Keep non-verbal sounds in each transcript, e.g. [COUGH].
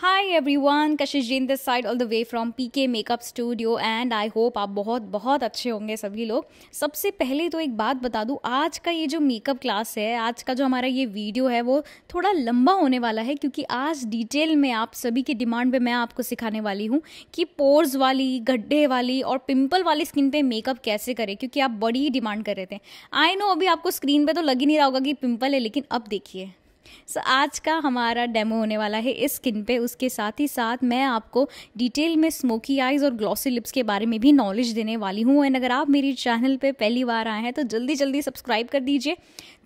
हाय everyone Kashish जीन this side all the way from PK makeup studio and I hope आप बहुत बहुत अच्छे होंगे सभी लोग सबसे पहले तो एक बात बता दूँ आज का ये जो मेकअप क्लास है आज का जो हमारा ये वीडियो है वो थोड़ा लंबा होने वाला है क्योंकि आज डिटेल में आप सभी की डिमांड पे मैं आपको सिखाने वाली हूँ कि पोर्स वाली गड्ढे वाली और पिम्पल वाली स्किन पर मेकअप कैसे करें क्योंकि आप बड़ी ही डिमांड कर रहे थे आई नो अभी आपको स्क्रीन पर तो लग ही नहीं रहा होगा कि पिम्पल है लेकिन अब देखिए सो so, आज का हमारा डेमो होने वाला है इस स्किन पे उसके साथ ही साथ मैं आपको डिटेल में स्मोकी आइज़ और ग्लॉसी लिप्स के बारे में भी नॉलेज देने वाली हूँ एंड अगर आप मेरी चैनल पे पहली बार आए हैं तो जल्दी जल्दी सब्सक्राइब कर दीजिए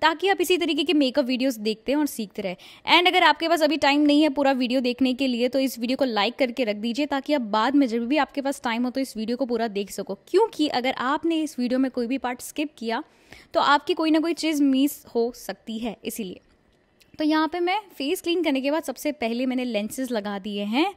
ताकि आप इसी तरीके के मेकअप वीडियोस देखते हैं और सीखते रहे एंड अगर आपके पास अभी टाइम नहीं है पूरा वीडियो देखने के लिए तो इस वीडियो को लाइक करके रख दीजिए ताकि आप बाद में जब भी आपके पास टाइम हो तो इस वीडियो को पूरा देख सको क्योंकि अगर आपने इस वीडियो में कोई भी पार्ट स्किप किया तो आपकी कोई ना कोई चीज़ मिस हो सकती है इसीलिए तो यहाँ पे मैं फेस क्लीन करने के बाद सबसे पहले मैंने लेंसेज लगा दिए हैं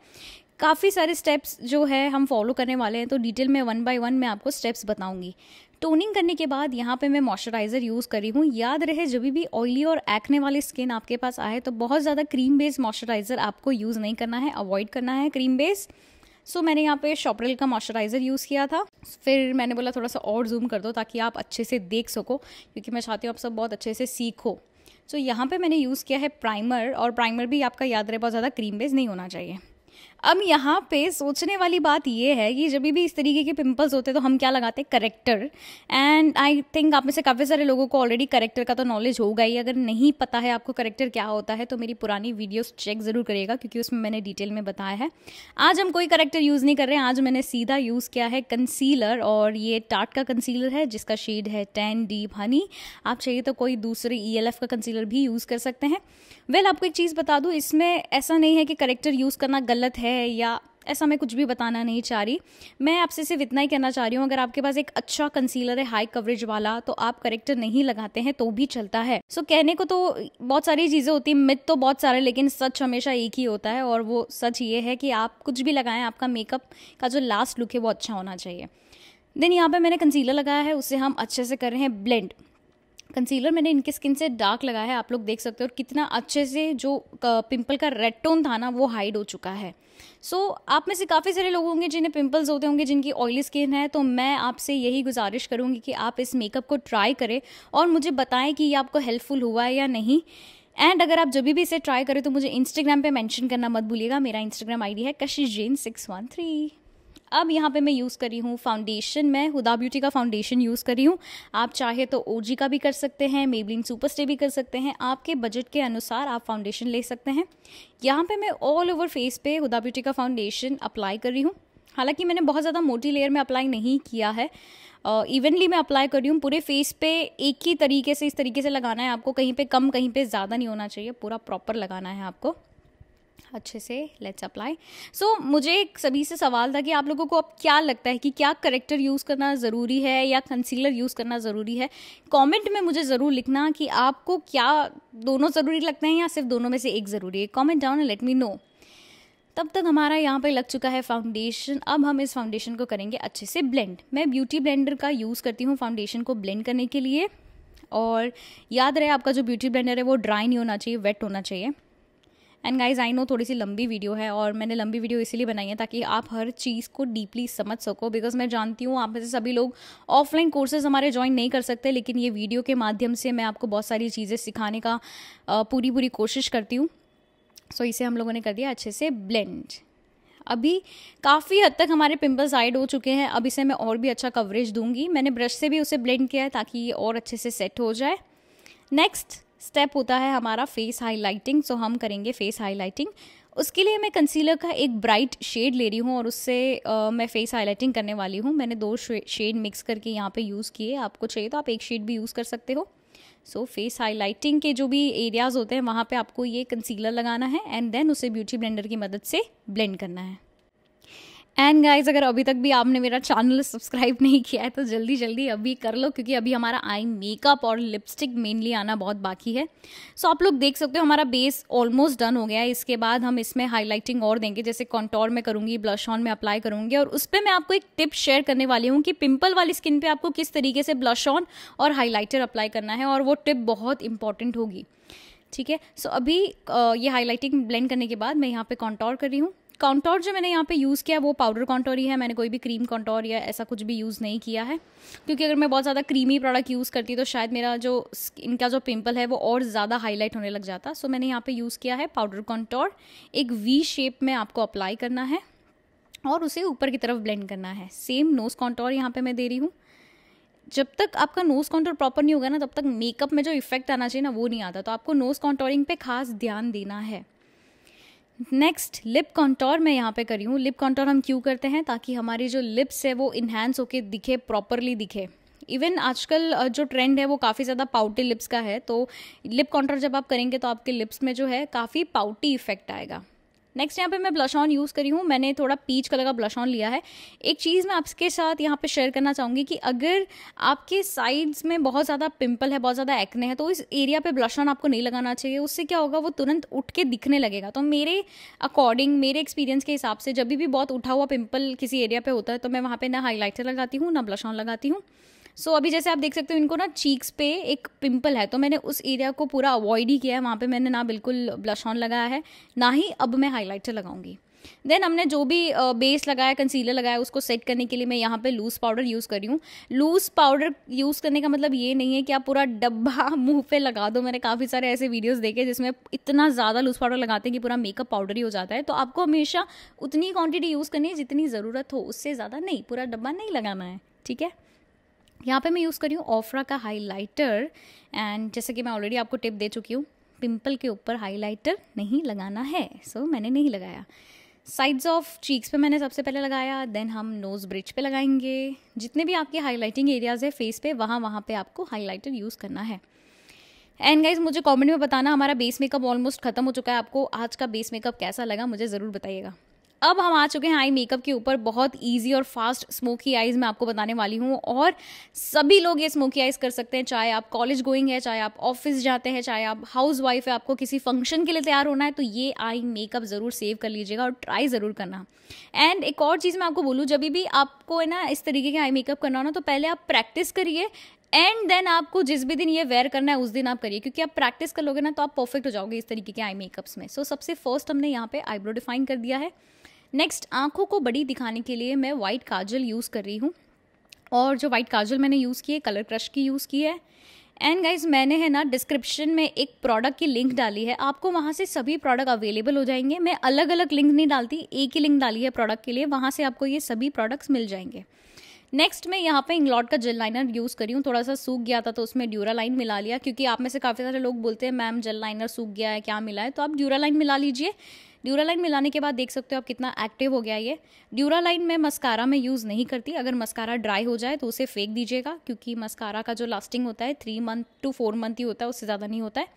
काफ़ी सारे स्टेप्स जो है हम फॉलो करने वाले हैं तो डिटेल में वन बाय वन मैं आपको स्टेप्स बताऊंगी टोनिंग करने के बाद यहाँ पे मैं मॉइस्चराइज़र यूज़ करी हूँ याद रहे जब भी ऑयली और एक्ने वाली स्किन आपके पास आए तो बहुत ज़्यादा क्रीम बेस्ड मॉइस्चराइज़र आपको यूज़ नहीं करना है अवॉइड करना है क्रीम बेस्ड सो so, मैंने यहाँ पे शॉपरल का मॉइस्चराइज़र यूज़ किया था फिर मैंने बोला थोड़ा सा और जूम कर दो ताकि आप अच्छे से देख सको क्योंकि मैं चाहती हूँ आप सब बहुत अच्छे से सीखो सो so, यहाँ पे मैंने यूज़ किया है प्राइमर और प्राइमर भी आपका याद रहे बहुत ज़्यादा क्रीम बेस नहीं होना चाहिए अब यहाँ पे सोचने वाली बात ये है कि जब भी इस तरीके के पिंपल्स होते हैं तो हम क्या लगाते हैं करेक्टर एंड आई थिंक आप में से काफ़ी सारे लोगों को ऑलरेडी करेक्टर का तो नॉलेज होगा ही अगर नहीं पता है आपको करेक्टर क्या होता है तो मेरी पुरानी वीडियोस चेक ज़रूर करिएगा क्योंकि उसमें मैंने डिटेल में बताया है आज हम कोई करेक्टर यूज़ नहीं कर रहे हैं आज मैंने सीधा यूज़ किया है कंसीलर और ये टाट का कंसीलर है जिसका शेड है टेन डीप हनी आप चाहिए तो कोई दूसरे ई e का कंसीलर भी यूज़ कर सकते हैं वेल well, आपको एक चीज़ बता दूँ इसमें ऐसा नहीं है कि करेक्टर यूज़ करना गलत है है या ऐसा मैं कुछ भी बताना नहीं चाह रही मैं आपसे सिर्फ इतना ही कहना चाह रही हूँ अगर आपके पास एक अच्छा कंसीलर है हाई कवरेज वाला तो आप करेक्टर नहीं लगाते हैं तो भी चलता है सो so, कहने को तो बहुत सारी चीज़ें होती हैं मिथ तो बहुत सारे लेकिन सच हमेशा एक ही होता है और वो सच ये है कि आप कुछ भी लगाएं आपका मेकअप का जो लास्ट लुक है वो अच्छा होना चाहिए देन यहाँ पर मैंने कंसीलर लगाया है उसे हम अच्छे से कर रहे हैं ब्लेंड कंसीलर मैंने इनके स्किन से डार्क लगाया है आप लोग देख सकते हो और कितना अच्छे से जो पिंपल का रेड टोन था ना वो हाइड हो चुका है सो so, आप में से काफ़ी सारे लोग होंगे जिन्हें पिंपल्स होते होंगे जिनकी ऑयली स्किन है तो मैं आपसे यही गुजारिश करूँगी कि आप इस मेकअप को ट्राई करें और मुझे बताएं कि ये आपको हेल्पफुल हुआ है या नहीं एंड अगर आप जब भी इसे ट्राई करें तो मुझे इंस्टाग्राम पे मेंशन करना मत भूलिएगा मेरा इंस्टाग्राम आईडी है कशिश जेन सिक्स वन थ्री अब यहाँ पे मैं यूज़ करी हूँ फाउंडेशन मैं हुदा ब्यूटी का फाउंडेशन यूज़ करी हूँ आप चाहे तो ओ का भी कर सकते हैं मेबलिन सुपर स्टे भी कर सकते हैं आपके बजट के अनुसार आप फाउंडेशन ले सकते हैं यहाँ पे मैं ऑल ओवर फेस पे हुदा ब्यूटी का फाउंडेशन अप्लाई कर रही हूँ हालांकि मैंने बहुत ज़्यादा मोटी लेयर में अप्लाई नहीं किया है इवनली uh, मैं अप्लाई कर रही हूँ पूरे फेस पे एक ही तरीके से इस तरीके से लगाना है आपको कहीं पे कम कहीं पे ज़्यादा नहीं होना चाहिए पूरा प्रॉपर लगाना है आपको अच्छे से लेट्स अप्लाई सो मुझे सभी से सवाल था कि आप लोगों को अब क्या लगता है कि क्या करेक्टर यूज़ करना ज़रूरी है या कंसीलर यूज़ करना ज़रूरी है कमेंट में मुझे ज़रूर लिखना कि आपको क्या दोनों ज़रूरी लगते हैं या सिर्फ दोनों में से एक ज़रूरी है comment down let me know तब तक हमारा यहाँ पर लग चुका है फाउंडेशन अब हम इस फाउंडेशन को करेंगे अच्छे से ब्लेंड मैं ब्यूटी ब्लेंडर का यूज़ करती हूँ फाउंडेशन को ब्लेंड करने के लिए और याद रहे आपका जो ब्यूटी ब्लेंडर है वो ड्राई नहीं होना चाहिए वेट होना चाहिए एंड गाइज आई नो थोड़ी सी लंबी वीडियो है और मैंने लंबी वीडियो इसीलिए बनाई है ताकि आप हर चीज़ को डीपली समझ सको बिकॉज मैं जानती हूँ आप में से सभी लोग ऑफलाइन कोर्सेज हमारे ज्वाइन नहीं कर सकते लेकिन ये वीडियो के माध्यम से मैं आपको बहुत सारी चीज़ें सिखाने का पूरी पूरी कोशिश करती हूँ सो so, इसे हम लोगों ने कर दिया अच्छे से ब्लेंड अभी काफ़ी हद तक हमारे पिंपल्स हाइड हो चुके हैं अब इसे मैं और भी अच्छा कवरेज दूंगी मैंने ब्रश से भी उसे ब्लेंड किया है ताकि ये और अच्छे से सेट हो जाए नेक्स्ट स्टेप होता है हमारा फेस हाइलाइटिंग सो हम करेंगे फेस हाइलाइटिंग उसके लिए मैं कंसीलर का एक ब्राइट शेड ले रही हूँ और उससे आ, मैं फेस हाइलाइटिंग करने वाली हूँ मैंने दो शेड मिक्स करके यहाँ पे यूज़ किए आपको चाहिए तो आप एक शेड भी यूज़ कर सकते हो सो फेस हाइलाइटिंग के जो भी एरियाज़ होते हैं वहाँ पे आपको ये कंसीलर लगाना है एंड देन उसे ब्यूटी ब्लेंडर की मदद से ब्लेंड करना है एंड गाइज अगर अभी तक भी आपने मेरा चैनल सब्सक्राइब नहीं किया है तो जल्दी जल्दी अभी कर लो क्योंकि अभी हमारा आई मेकअप और लिपस्टिक मेनली आना बहुत बाकी है सो so, आप लोग देख सकते हो हमारा बेस ऑलमोस्ट डन हो गया है इसके बाद हम इसमें हाईलाइटिंग और देंगे जैसे कॉन्टोर में करूँगी ब्लश ऑन में अप्लाई करूँगी और उस पर मैं आपको एक टिप शेयर करने वाली हूँ कि पिम्पल वाली स्किन पर आपको किस तरीके से ब्लश ऑन और हाईलाइटर अप्लाई करना है और वो टिप बहुत इंपॉर्टेंट होगी ठीक है सो अभी ये हाईलाइटिंग ब्लेंड करने के बाद मैं यहाँ पे कॉन्टोर कर रही हूँ कॉन्टोर जो मैंने यहाँ पे यूज़ किया वो पाउडर कॉन्टोर ही है मैंने कोई भी क्रीम कॉन्टोर या ऐसा कुछ भी यूज़ नहीं किया है क्योंकि अगर मैं बहुत ज़्यादा क्रीमी प्रोडक्ट यूज़ करती तो शायद मेरा जो स्किन का जो पिंपल है वो और ज़्यादा हाईलाइट होने लग जाता सो मैंने यहाँ पे यूज़ किया है पाउडर कॉन्टोर एक वी शेप में आपको अप्लाई करना है और उसे ऊपर की तरफ ब्लेंड करना है सेम नोज़ कॉन्टोर यहाँ पर मैं दे रही हूँ जब तक आपका नोज़ कॉन्टोर प्रॉपर नहीं होगा ना तब तक मेकअप में जो इफेक्ट आना चाहिए ना वो नहीं आता तो आपको नोज़ कॉन्टोरिंग पे खास ध्यान देना है नेक्स्ट लिप कॉन्टोर मैं यहाँ पे करी हूँ लिप कॉन्टोर हम क्यों करते हैं ताकि हमारी जो लिप्स है वो इन्हेंस होके दिखे प्रॉपरली दिखे इवन आजकल जो ट्रेंड है वो काफ़ी ज़्यादा पाउटी लिप्स का है तो लिप कॉन्टोर जब आप करेंगे तो आपके लिप्स में जो है काफ़ी पाउटी इफेक्ट आएगा नेक्स्ट यहाँ पे मैं ब्लश ऑन यूज़ करी हूँ मैंने थोड़ा पीच कलर का ब्लश ऑन लिया है एक चीज़ मैं आपके साथ यहाँ पे शेयर करना चाहूँगी कि अगर आपके साइड्स में बहुत ज़्यादा पिंपल है बहुत ज़्यादा एक्ने है तो इस एरिया पे ब्लश ऑन आपको नहीं लगाना चाहिए उससे क्या होगा वो तुरंत उठ के दिखने लगेगा तो मेरे अकॉर्डिंग मेरे एक्सपीरियंस के हिसाब से जब भी बहुत उठा हुआ पिंपल किसी एरिया पर होता है तो मैं वहाँ पर ना हाईलाइटर लगाती हूँ ना ब्लश ऑन लगाती हूँ सो so, अभी जैसे आप देख सकते हो इनको ना चीक्स पे एक पिंपल है तो मैंने उस एरिया को पूरा अवॉइड ही किया है वहाँ पे मैंने ना बिल्कुल ब्लश ऑन लगाया है ना ही अब मैं हाईलाइटर लगाऊंगी देन हमने जो भी बेस लगाया कंसीलर लगाया उसको सेट करने के लिए मैं यहाँ पे लूज़ पाउडर यूज़ कर रही हूँ लूज़ पाउडर यूज़ करने का मतलब ये नहीं है कि आप पूरा डब्बा [LAUGHS] मुंह पे लगा दो मैंने काफ़ी सारे ऐसे वीडियोस देखे जिसमें इतना ज़्यादा लूज़ पाउडर लगाते हैं कि पूरा मेकअप पाउडर ही हो जाता है तो आपको हमेशा उतनी क्वान्टिटी यूज़ करनी है जितनी ज़रूरत हो उससे ज़्यादा नहीं पूरा डब्बा नहीं लगाना है ठीक है यहाँ पे मैं यूज़ कर रही हूँ ऑफ्रा का हाइलाइटर एंड जैसे कि मैं ऑलरेडी आपको टिप दे चुकी हूँ पिंपल के ऊपर हाइलाइटर नहीं लगाना है सो so, मैंने नहीं लगाया साइड्स ऑफ चीक्स पे मैंने सबसे पहले लगाया देन हम नोज़ ब्रिज पे लगाएंगे जितने भी आपके हाईलाइटिंग एरियाज़ है फेस पे वहाँ वहाँ पे आपको हाईलाइटर यूज़ करना है एंड गाइज मुझे कमेंट में बताना हमारा बेस मेकअप ऑलमोस्ट खत्म हो चुका है आपको आज का बेस मेकअप कैसा लगा मुझे ज़रूर बताइएगा अब हम आ चुके हैं आई मेकअप के ऊपर बहुत इजी और फास्ट स्मोकी आइज़ मैं आपको बताने वाली हूँ और सभी लोग ये स्मोकी आइज़ कर सकते हैं चाहे आप कॉलेज गोइंग है चाहे आप ऑफिस जाते हैं चाहे आप हाउस वाइफ है आपको किसी फंक्शन के लिए तैयार होना है तो ये आई मेकअप ज़रूर सेव कर लीजिएगा और ट्राई ज़रूर करना एंड एक और चीज़ मैं आपको बोलूँ जब भी आपको है ना इस तरीके के आई मेकअप करना होना तो पहले आप प्रैक्टिस करिए एंड देन आपको जिस भी दिन ये वेयर करना है उस दिन आप करिए क्योंकि आप प्रैक्टिस कर लोगे ना तो आप परफेक्ट हो जाओगे इस तरीके के आई मेकअप्स में सो so, सबसे फर्स्ट हमने यहाँ पे आईब्रो डिफाइन कर दिया है नेक्स्ट आँखों को बड़ी दिखाने के लिए मैं वाइट काजल यूज़ कर रही हूँ और जो वाइट काजल मैंने यूज़ की है कलर क्रश की यूज़ की है एंड गाइज मैंने है ना डिस्क्रिप्शन में एक प्रोडक्ट की लिंक डाली है आपको वहाँ से सभी प्रोडक्ट अवेलेबल हो जाएंगे मैं अलग अलग लिंक नहीं डालती एक ही लिंक डाली है प्रोडक्ट के लिए वहाँ से आपको ये सभी प्रोडक्ट्स मिल जाएंगे नेक्स्ट मैं यहाँ पे इंग्लॉट का जेल लाइनर यूज़ करी हूँ थोड़ा सा सूख गया था तो उसमें ड्यूरा लाइन मिला लिया क्योंकि आप में से काफ़ी सारे लोग बोलते हैं मैम जेल लाइनर सूख गया है क्या मिला है तो आप ड्यूरा लाइन मिला लीजिए ड्यूरा लाइन मिलाने के बाद देख सकते हो आप कितना एक्टिव हो गया ये ड्यूरा लाइन मैं मस्कारा में यूज़ नहीं करती अगर मस्कारा ड्राई हो जाए तो उसे फेंक दीजिएगा क्योंकि मस्कारा का जो लास्टिंग होता है three month two four month ही होता है उससे ज़्यादा नहीं होता है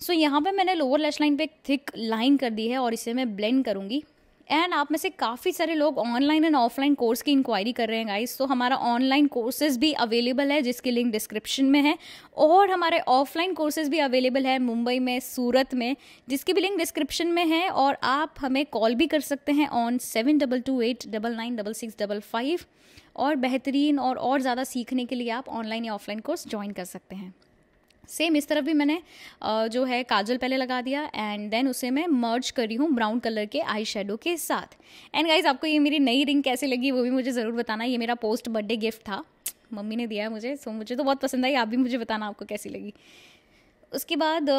सो so, यहाँ पे मैंने लोअर लैश लाइन पे एक थिक लाइन कर दी है और इसे मैं ब्लेंड करूँगी एंड आप में से काफ़ी सारे लोग ऑनलाइन एंड ऑफलाइन कोर्स की इंक्वायरी कर रहे हैं गाइस तो हमारा ऑनलाइन कोर्सेज भी अवेलेबल है जिसकी लिंक डिस्क्रिप्शन में है और हमारे ऑफलाइन कोर्सेज भी अवेलेबल है मुंबई में सूरत में जिसकी भी लिंक डिस्क्रिप्शन में है और आप हमें कॉल भी कर सकते हैं on seven double two eight double nine double six double five और बेहतरीन और और ज़्यादा सीखने के लिए आप ऑनलाइन या ऑफलाइन कोर्स ज्वाइन कर सकते हैं सेम इस तरफ भी मैंने जो है काजल पहले लगा दिया एंड देन उसे मैं मर्ज कर रही हूँ ब्राउन कलर के आई शेडो के साथ एंड गाइज आपको ये मेरी नई रिंग कैसे लगी वो भी मुझे ज़रूर बताना ये मेरा पोस्ट बर्थडे गिफ्ट था मम्मी ने दिया है मुझे सो मुझे तो बहुत पसंद आई आप भी मुझे बताना आपको कैसी लगी उसके बाद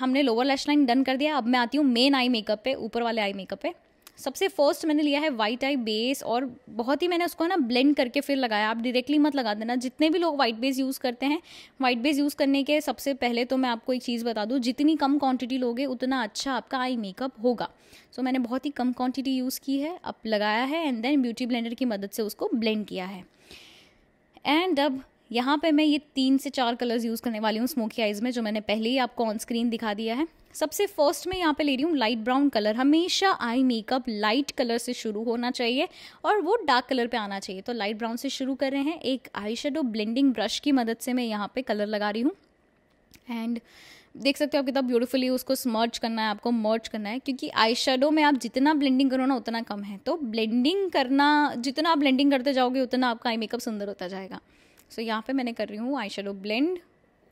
हमने लोअर लैश लाइन डन कर दिया अब मैं आती हूँ मेन आई मेकअप पे ऊपर वाले आई मेकअप पे सबसे फर्स्ट मैंने लिया है वाइट आई बेस और बहुत ही मैंने उसको ना ब्लेंड करके फिर लगाया आप डायरेक्टली मत लगा देना जितने भी लोग वाइट बेस यूज़ करते हैं वाइट बेस यूज़ करने के सबसे पहले तो मैं आपको एक चीज़ बता दूँ जितनी कम क्वांटिटी लोगे उतना अच्छा आपका आई मेकअप होगा सो so, मैंने बहुत ही कम क्वांटिटी यूज़ की है अब लगाया है एंड देन ब्यूटी ब्लेंडर की मदद से उसको ब्लेंड किया है एंड अब यहाँ पे मैं ये तीन से चार कलर्स यूज़ करने वाली हूँ स्मोकी आइज़ में जो मैंने पहले ही आपको ऑन स्क्रीन दिखा दिया है सबसे फर्स्ट में यहाँ पे ले रही हूँ लाइट ब्राउन कलर हमेशा आई मेकअप लाइट कलर से शुरू होना चाहिए और वो डार्क कलर पे आना चाहिए तो लाइट ब्राउन से शुरू कर रहे हैं एक आई शेडो ब्लेंडिंग ब्रश की मदद से मैं यहाँ पर कलर लगा रही हूँ एंड देख सकते हो आप कितना ब्यूटीफुली उसको स्मर्च करना है आपको मर्च करना है क्योंकि आई शेडो में आप जितना ब्लेंडिंग करो ना उतना कम है तो ब्लेंडिंग करना जितना आप ब्लेंडिंग करते जाओगे उतना आपका आई मेकअप सुंदर होता जाएगा सो यहाँ पे मैंने कर रही हूँ आई ब्लेंड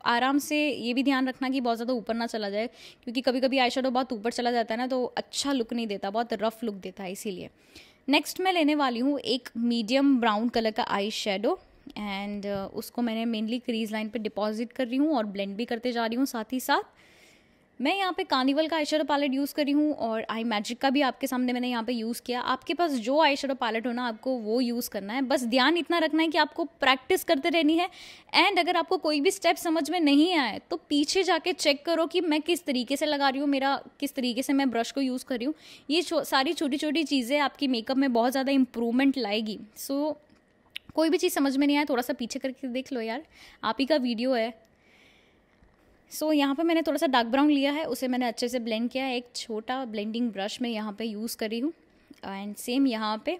आराम से ये भी ध्यान रखना कि बहुत ज़्यादा ऊपर ना चला जाए क्योंकि कभी कभी आई बहुत ऊपर चला जाता है ना तो अच्छा लुक नहीं देता बहुत रफ लुक देता है इसीलिए नेक्स्ट मैं लेने वाली हूँ एक मीडियम ब्राउन कलर का आई शेडो एंड उसको मैंने मेनली क्रीज लाइन पे डिपॉजिट कर रही हूँ और ब्लेंड भी करते जा रही हूँ साथ ही साथ मैं यहाँ पे कार्निवल का आई पैलेट यूज़ करी हूँ और आई मैजिक का भी आपके सामने मैंने यहाँ पे यूज़ किया आपके पास जो आई पैलेट हो ना आपको वो यूज़ करना है बस ध्यान इतना रखना है कि आपको प्रैक्टिस करते रहनी है एंड अगर आपको कोई भी स्टेप समझ में नहीं आए तो पीछे जाके चेक करो कि मैं किस तरीके से लगा रही हूँ मेरा किस तरीके से मैं ब्रश को यूज़ कर रही हूँ ये सारी छोटी छोटी चीज़ें आपकी मेकअप में बहुत ज़्यादा इंप्रूवमेंट लाएगी सो so, कोई भी चीज़ समझ में नहीं आए थोड़ा सा पीछे करके देख लो यार आप ही का वीडियो है सो so, यहाँ पे मैंने थोड़ा सा डार्क ब्राउन लिया है उसे मैंने अच्छे से ब्लेंड किया है एक छोटा ब्लेंडिंग ब्रश मैं यहाँ पे यूज़ कर रही हूँ एंड सेम यहाँ पे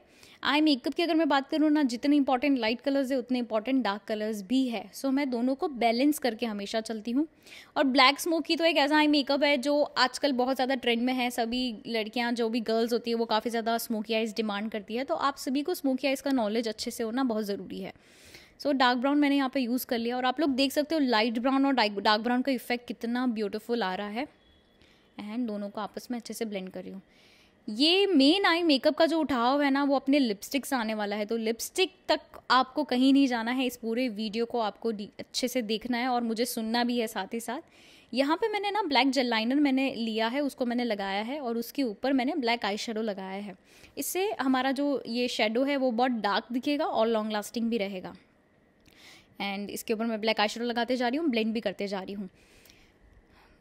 आई मेकअप की अगर मैं बात करूँ ना जितने इंपॉर्टेंट लाइट कलर्स है उतने इंपॉर्टेंट डार्क कलर्स भी है सो so, मैं दोनों को बैलेंस करके हमेशा चलती हूँ और ब्लैक स्मोकी तो एक ऐसा आई मेकअप है जो आजकल बहुत ज़्यादा ट्रेंड में है सभी लड़कियाँ जो भी गर्ल्स होती है वो काफ़ी ज़्यादा स्मोकी आइज़ डिमांड करती है तो आप सभी को स्मोकी आइज़ का नॉलेज अच्छे से होना बहुत ज़रूरी है सो डार्क ब्राउन मैंने यहाँ पे यूज़ कर लिया और आप लोग देख सकते हो लाइट ब्राउन और डार्क ब्राउन का इफेक्ट कितना ब्यूटीफुल आ रहा है एंड दोनों को आपस में अच्छे से ब्लेंड कर रही हूँ ये मेन आई मेकअप का जो उठाव है ना वो अपने लिपस्टिक से आने वाला है तो लिपस्टिक तक आपको कहीं नहीं जाना है इस पूरे वीडियो को आपको अच्छे से देखना है और मुझे सुनना भी है साथ ही साथ यहाँ पे मैंने ना ब्लैक जेल लाइनर मैंने लिया है उसको मैंने लगाया है और उसके ऊपर मैंने ब्लैक आई शेडो लगाया है इससे हमारा जो ये शेडो है वो बहुत डार्क दिखेगा और लॉन्ग लास्टिंग भी रहेगा एंड इसके ऊपर मैं ब्लैक आई लगाते जा रही हूँ ब्लेंड भी करते जा रही हूँ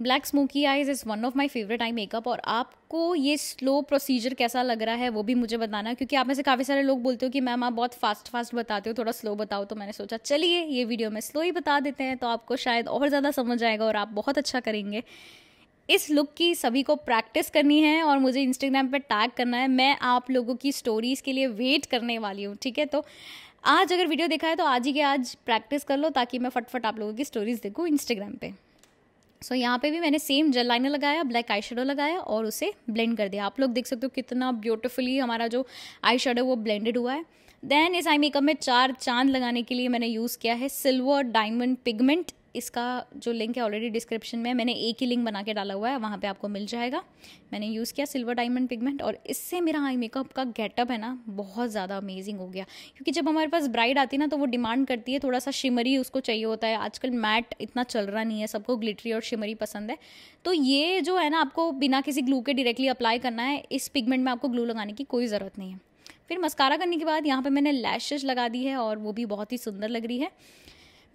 black smoky eyes is one of my favourite eye makeup और आपको ये स्लो प्रोसीजर कैसा लग रहा है वो भी मुझे बताना क्योंकि आप में से काफ़ी सारे लोग बोलते हो कि मैम आप बहुत फास्ट फास्ट बताते हो थोड़ा स्लो बताओ तो मैंने सोचा चलिए ये वीडियो में स्लो ही बता देते हैं तो आपको शायद और ज़्यादा समझ आएगा और आप बहुत अच्छा करेंगे इस लुक की सभी को प्रैक्टिस करनी है और मुझे इंस्टाग्राम पर टैग करना है मैं आप लोगों की स्टोरीज़ के लिए वेट करने वाली हूँ ठीक है तो आज अगर वीडियो देखा है तो आज ही के आज प्रैक्टिस कर लो ताकि मैं फटफट आप लोगों की स्टोरीज देखूँ इंस्टाग्राम पे सो so, यहाँ पे भी मैंने सेम जेल लाइनर लगाया ब्लैक आई लगाया और उसे ब्लेंड कर दिया आप लोग देख सकते हो कितना ब्यूटिफुली हमारा जो आई वो ब्लेंडेड हुआ है देन इस आई मेकअप में चार चांद लगाने के लिए मैंने यूज़ किया है सिल्वर डायमंड पिगमेंट इसका जो लिंक है ऑलरेडी डिस्क्रिप्शन में मैंने एक ही लिंक बना के डाला हुआ है वहाँ पे आपको मिल जाएगा मैंने यूज़ किया सिल्वर डायमंड पिगमेंट और इससे मेरा आई मेकअप का गेटअप है ना बहुत ज़्यादा अमेजिंग हो गया क्योंकि जब हमारे पास ब्राइड आती है ना तो वो डिमांड करती है थोड़ा सा शिमरी उसको चाहिए होता है आजकल मैट इतना चल रहा नहीं है सबको ग्लिटरी और शिमरी पसंद है तो ये जो है ना आपको बिना किसी ग्लू के डायरेक्टली अप्लाई करना है इस पिगमेंट में आपको ग्लू लगाने की कोई ज़रूरत नहीं है फिर मस्कारा करने के बाद यहाँ पे मैंने लैशेज लगा दी है और वो भी बहुत ही सुंदर लग रही है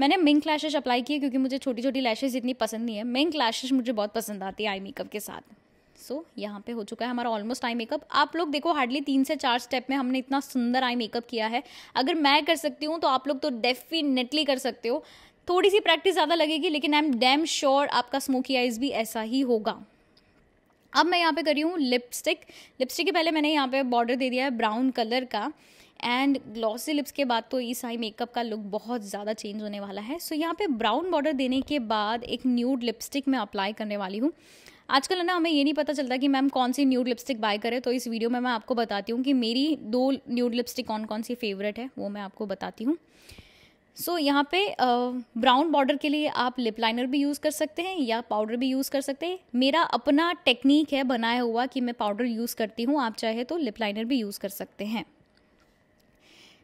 मैंने मिंक लैशेज अप्लाई किए क्योंकि मुझे छोटी छोटी लैशेज इतनी पसंद नहीं है मिंक लैशेज मुझे बहुत पसंद आती है आई मेकअप के साथ सो so, यहाँ पे हो चुका है हमारा ऑलमोस्ट आई मेकअप आप लोग देखो हार्डली तीन से चार स्टेप में हमने इतना सुंदर आई मेकअप किया है अगर मैं कर सकती हूँ तो आप लोग तो डेफिनेटली कर सकते हो थोड़ी सी प्रैक्टिस ज़्यादा लगेगी लेकिन आई एम डैम श्योर आपका स्मोकी आइज़ भी ऐसा ही होगा अब मैं यहाँ पे करी हूँ लिपस्टिक लिपस्टिक के पहले मैंने यहाँ पे बॉर्डर दे दिया है ब्राउन कलर का एंड ग्लॉसी लिप्स के बाद तो इस आई मेकअप का लुक बहुत ज़्यादा चेंज होने वाला है सो so, यहाँ पे ब्राउन बॉर्डर देने के बाद एक न्यूड लिपस्टिक मैं अप्लाई करने वाली हूँ आजकल ना हमें ये नहीं पता चलता कि मैम कौन सी न्यूड लिपस्टिक बाय करें तो इस वीडियो में मैं आपको बताती हूँ कि मेरी दो न्यूड लिपस्टिक कौन कौन सी फेवरेट है वो मैं आपको बताती हूँ सो so, यहाँ पे ब्राउन uh, बॉर्डर के लिए आप लिप लाइनर भी यूज़ कर सकते हैं या पाउडर भी यूज़ कर सकते हैं मेरा अपना टेक्निक है बनाया हुआ कि मैं पाउडर यूज़ करती हूँ आप चाहे तो लिप लाइनर भी यूज़ कर सकते हैं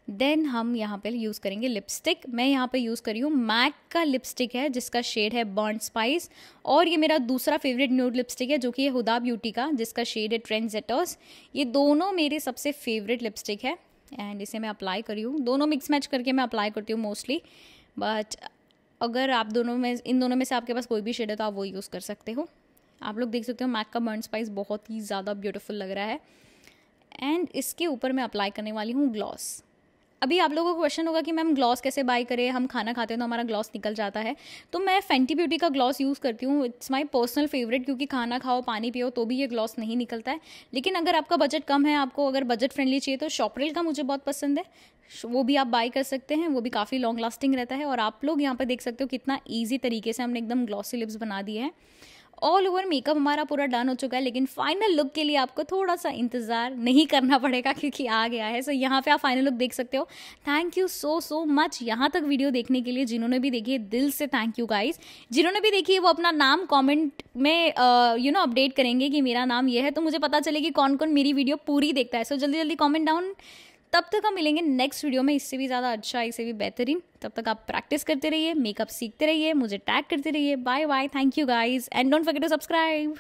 देन हम यहाँ पे यूज़ करेंगे लिपस्टिक मैं यहाँ पे यूज़ करी हूँ मैक का लिपस्टिक है जिसका शेड है बॉन्ड स्पाइस और ये मेरा दूसरा फेवरेट न्यूड लिपस्टिक है जो कि है हुदा ब्यूटी का जिसका शेड है ट्रेंडजेटर्स ये दोनों मेरे सबसे फेवरेट लिपस्टिक है एंड इसे मैं अप्लाई करी हूँ दोनों मिक्स मैच करके मैं अप्लाई करती हूँ मोस्टली बट अगर आप दोनों में इन दोनों में से आपके पास कोई भी शेड है तो आप वो यूज़ कर सकते हो आप लोग देख सकते हो मैक का बर्न स्पाइस बहुत ही ज़्यादा ब्यूटीफुल लग रहा है एंड इसके ऊपर मैं अप्लाई करने वाली हूँ ग्लॉस अभी आप लोगों को क्वेश्चन होगा कि मैम ग्लॉस कैसे बाय करें हम खाना खाते हैं तो हमारा ग्लॉस निकल जाता है तो मैं फेंटी ब्यूटी का ग्लॉस यूज़ करती हूँ इट्स माय पर्सनल फेवरेट क्योंकि खाना खाओ पानी पियो तो भी ये ग्लॉस नहीं निकलता है लेकिन अगर आपका बजट कम है आपको अगर बजट फ्रेंडली चाहिए तो शॉपरेल का मुझे बहुत पसंद है वो भी आप बाय कर सकते हैं वो भी काफ़ी लॉन्ग लास्टिंग रहता है और आप लोग यहाँ पर देख सकते हो कितना ईजी तरीके से हमने एकदम ग्लॉसी लिप्स बना दिए हैं ऑल ओवर मेकअप हमारा पूरा डन हो चुका है लेकिन फाइनल लुक के लिए आपको थोड़ा सा इंतज़ार नहीं करना पड़ेगा क्योंकि आ गया है सो so, यहाँ पे आप फाइनल लुक देख सकते हो thank you so so much यहाँ तक वीडियो देखने के लिए जिन्होंने भी देखी है दिल से थैंक यू गाइज जिन्होंने भी देखी है वो अपना नाम कॉमेंट में यू नो अपडेट करेंगे कि मेरा नाम ये है तो मुझे पता चले कि कौन कौन मेरी वीडियो पूरी देखता है सो so, जल्दी जल्दी कॉमेंट डाउन तब तक हम मिलेंगे नेक्स्ट वीडियो में इससे भी ज़्यादा अच्छा इससे भी बेहतरीन तब तक आप प्रैक्टिस करते रहिए मेकअप सीखते रहिए मुझे टैग करते रहिए bye bye thank you guys and don't forget to subscribe